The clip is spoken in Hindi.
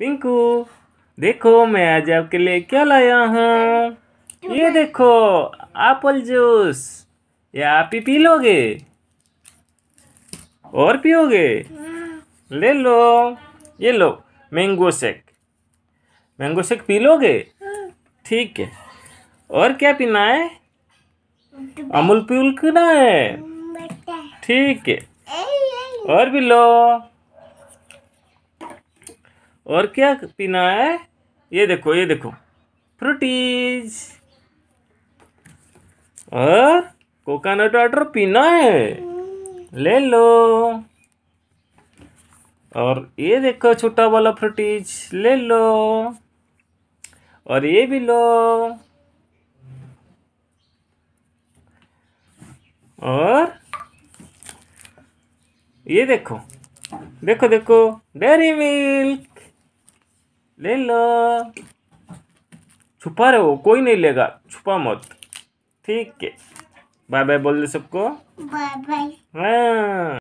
पिंकू देखो मैं आज आपके लिए क्या लाया हूँ ये देखो एप्पल जूस ये आप ही पी लोगे और पियोगे हाँ। ले लो ये लो मैंगो शेक मैंगो शेक पी लोगे हाँ। ठीक है और क्या पीना है अमूल पील पीना है ठीक है और भी लो और क्या पीना है ये देखो ये देखो फ्रूटीज और कोकोनट वाटर पीना है ले लो और ये देखो छोटा वाला फ्रूटीज ले लो और ये भी लो और ये देखो देखो देखो डेयरी मिल्क ले लो छुपा रहे हो कोई नहीं लेगा छुपा मत ठीक है बाय बाय बोल दे सबको बाय बाय हाँ